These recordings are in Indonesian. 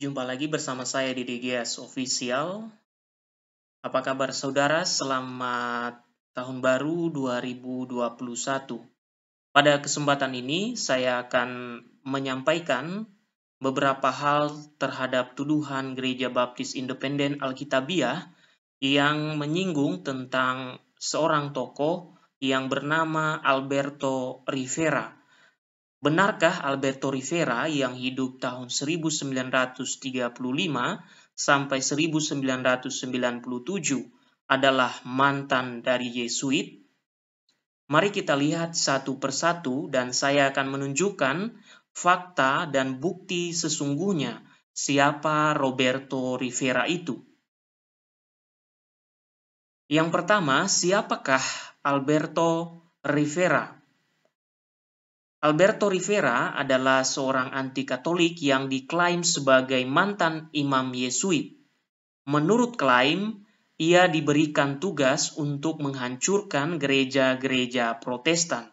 Jumpa lagi bersama saya di DGS Official. Apa kabar saudara selamat tahun baru 2021. Pada kesempatan ini saya akan menyampaikan beberapa hal terhadap tuduhan Gereja Baptis Independen Alkitabiah yang menyinggung tentang seorang tokoh yang bernama Alberto Rivera Benarkah Alberto Rivera yang hidup tahun 1935 sampai 1997 adalah mantan dari Yesuit? Mari kita lihat satu persatu dan saya akan menunjukkan fakta dan bukti sesungguhnya siapa Roberto Rivera itu. Yang pertama, siapakah Alberto Rivera? Alberto Rivera adalah seorang anti-Katolik yang diklaim sebagai mantan imam Yesuit. Menurut klaim, ia diberikan tugas untuk menghancurkan gereja-gereja Protestan.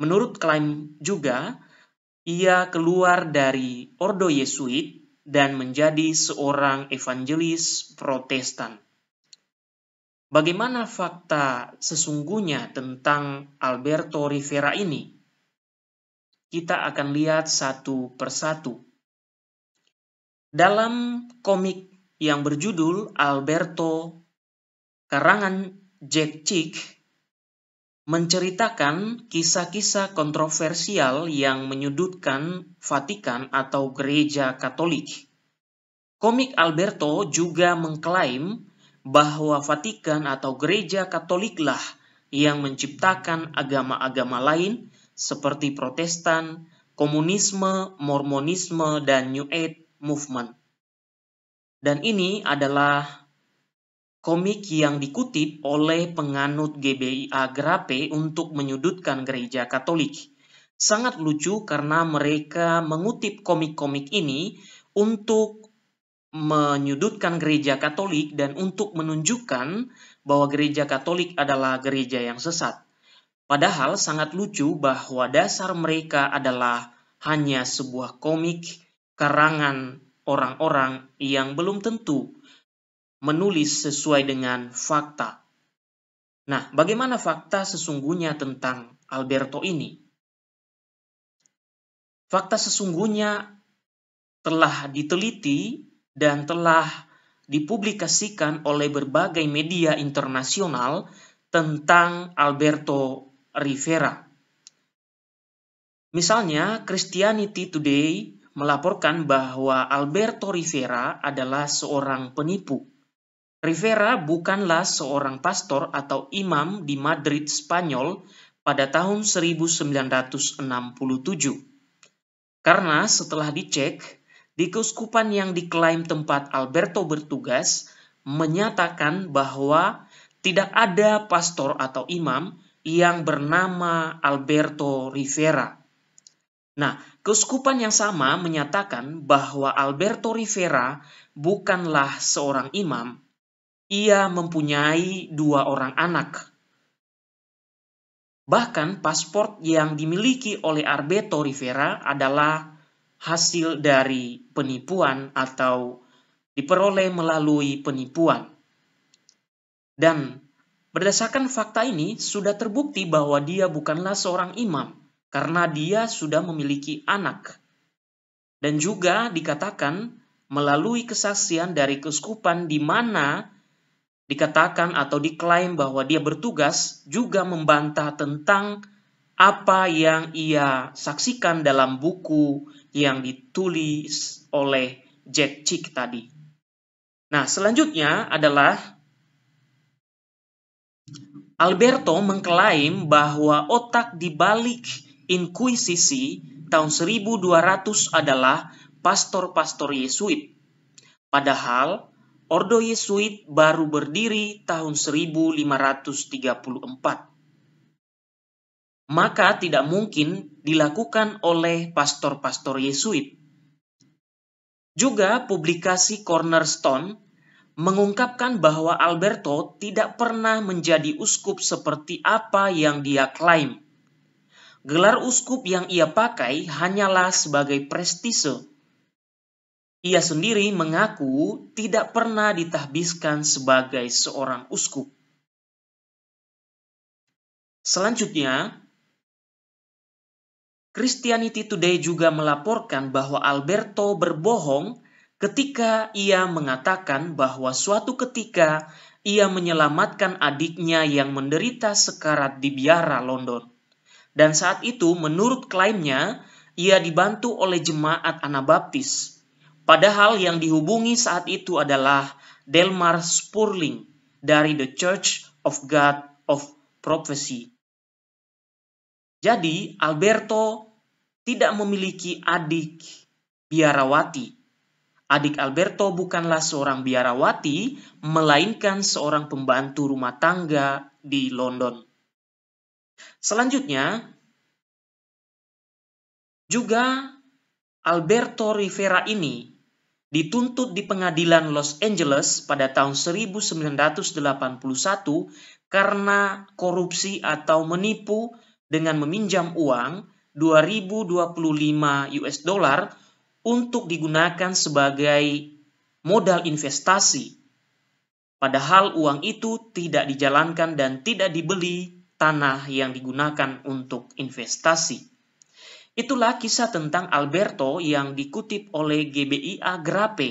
Menurut klaim juga, ia keluar dari Ordo Yesuit dan menjadi seorang evangelis Protestan. Bagaimana fakta sesungguhnya tentang Alberto Rivera ini? kita akan lihat satu persatu. Dalam komik yang berjudul Alberto karangan Jack Chick menceritakan kisah-kisah kontroversial yang menyudutkan Vatikan atau gereja Katolik. Komik Alberto juga mengklaim bahwa Vatikan atau gereja Katoliklah yang menciptakan agama-agama lain seperti Protestan, Komunisme, Mormonisme, dan New Age Movement. Dan ini adalah komik yang dikutip oleh penganut GBI Agrape untuk menyudutkan gereja Katolik. Sangat lucu karena mereka mengutip komik-komik ini untuk menyudutkan gereja Katolik dan untuk menunjukkan bahwa gereja Katolik adalah gereja yang sesat. Padahal sangat lucu bahwa dasar mereka adalah hanya sebuah komik karangan orang-orang yang belum tentu menulis sesuai dengan fakta. Nah, bagaimana fakta sesungguhnya tentang Alberto ini? Fakta sesungguhnya telah diteliti dan telah dipublikasikan oleh berbagai media internasional tentang Alberto Rivera. Misalnya, Christianity Today melaporkan bahwa Alberto Rivera adalah seorang penipu. Rivera bukanlah seorang pastor atau imam di Madrid, Spanyol pada tahun 1967. Karena setelah dicek, di keuskupan yang diklaim tempat Alberto bertugas menyatakan bahwa tidak ada pastor atau imam yang bernama Alberto Rivera. Nah, keuskupan yang sama menyatakan bahwa Alberto Rivera bukanlah seorang imam. Ia mempunyai dua orang anak. Bahkan pasport yang dimiliki oleh Alberto Rivera adalah hasil dari penipuan atau diperoleh melalui penipuan. Dan Berdasarkan fakta ini, sudah terbukti bahwa dia bukanlah seorang imam karena dia sudah memiliki anak. Dan juga dikatakan melalui kesaksian dari keuskupan di mana dikatakan atau diklaim bahwa dia bertugas juga membantah tentang apa yang ia saksikan dalam buku yang ditulis oleh Jack Chick tadi. Nah, selanjutnya adalah Alberto mengklaim bahwa otak di balik Inkuisisi tahun 1200 adalah pastor-pastor Yesuit. Padahal Ordo Yesuit baru berdiri tahun 1534 maka tidak mungkin dilakukan oleh pastor-pastor Yesuit. Juga publikasi Cornerstone mengungkapkan bahwa Alberto tidak pernah menjadi uskup seperti apa yang dia klaim. Gelar uskup yang ia pakai hanyalah sebagai prestise. Ia sendiri mengaku tidak pernah ditahbiskan sebagai seorang uskup. Selanjutnya, Christianity Today juga melaporkan bahwa Alberto berbohong ketika ia mengatakan bahwa suatu ketika ia menyelamatkan adiknya yang menderita sekarat di biara London. Dan saat itu, menurut klaimnya, ia dibantu oleh jemaat Anabaptis. Padahal yang dihubungi saat itu adalah Delmar Spurling dari The Church of God of Prophecy. Jadi, Alberto tidak memiliki adik biarawati adik Alberto bukanlah seorang biarawati, melainkan seorang pembantu rumah tangga di London. Selanjutnya, juga Alberto Rivera ini dituntut di pengadilan Los Angeles pada tahun 1981 karena korupsi atau menipu dengan meminjam uang 2025 US dollar untuk digunakan sebagai modal investasi, padahal uang itu tidak dijalankan dan tidak dibeli tanah yang digunakan untuk investasi. Itulah kisah tentang Alberto yang dikutip oleh GBIA Grape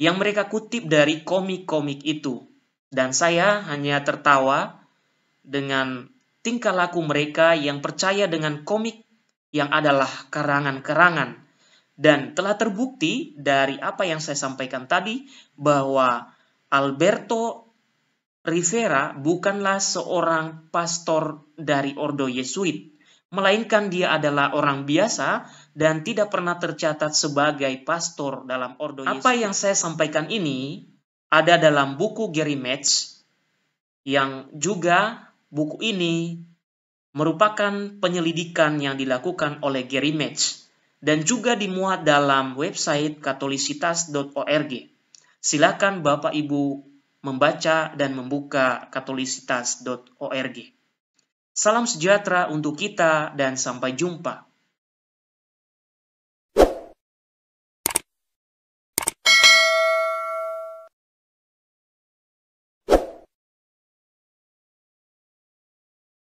yang mereka kutip dari komik-komik itu. Dan saya hanya tertawa dengan tingkah laku mereka yang percaya dengan komik yang adalah karangan-karangan dan telah terbukti dari apa yang saya sampaikan tadi bahwa Alberto Rivera bukanlah seorang pastor dari Ordo Yesuit, melainkan dia adalah orang biasa dan tidak pernah tercatat sebagai pastor dalam Ordo Yesuit. Apa yang saya sampaikan ini ada dalam buku Gary Match yang juga buku ini merupakan penyelidikan yang dilakukan oleh Gary Match dan juga dimuat dalam website katolisitas.org. Silakan Bapak Ibu membaca dan membuka katolisitas.org. Salam sejahtera untuk kita dan sampai jumpa.